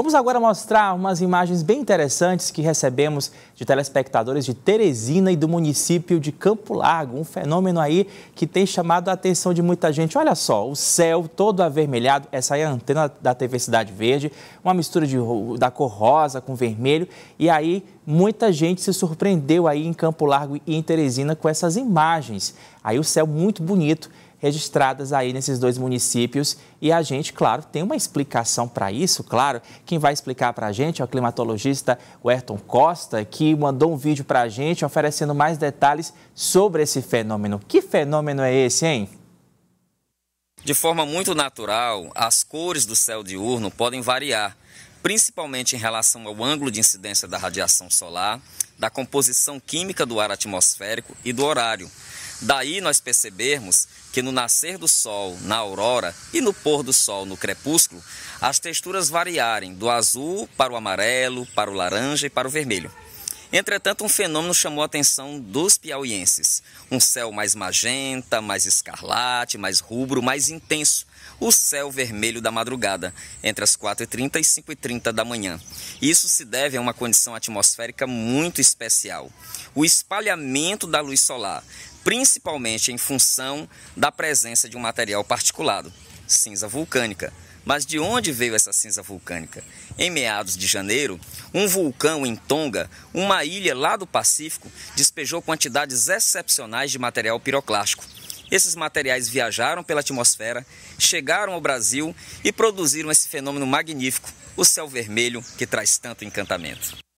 Vamos agora mostrar umas imagens bem interessantes que recebemos de telespectadores de Teresina e do município de Campo Largo. Um fenômeno aí que tem chamado a atenção de muita gente. Olha só, o céu todo avermelhado, essa é a antena da TV Cidade Verde, uma mistura de, da cor rosa com vermelho. E aí muita gente se surpreendeu aí em Campo Largo e em Teresina com essas imagens. Aí o céu muito bonito registradas aí nesses dois municípios. E a gente, claro, tem uma explicação para isso, claro. Quem vai explicar para a gente é o climatologista Werton Costa, que mandou um vídeo para a gente oferecendo mais detalhes sobre esse fenômeno. Que fenômeno é esse, hein? De forma muito natural, as cores do céu diurno podem variar, principalmente em relação ao ângulo de incidência da radiação solar, da composição química do ar atmosférico e do horário. Daí nós percebermos que no nascer do sol, na aurora, e no pôr do sol, no crepúsculo, as texturas variarem do azul para o amarelo, para o laranja e para o vermelho. Entretanto, um fenômeno chamou a atenção dos piauienses. Um céu mais magenta, mais escarlate, mais rubro, mais intenso. O céu vermelho da madrugada, entre as 4h30 e 5h30 da manhã. Isso se deve a uma condição atmosférica muito especial. O espalhamento da luz solar, principalmente em função da presença de um material particulado, cinza vulcânica. Mas de onde veio essa cinza vulcânica? Em meados de janeiro, um vulcão em Tonga, uma ilha lá do Pacífico, despejou quantidades excepcionais de material piroclástico. Esses materiais viajaram pela atmosfera, chegaram ao Brasil e produziram esse fenômeno magnífico, o céu vermelho que traz tanto encantamento.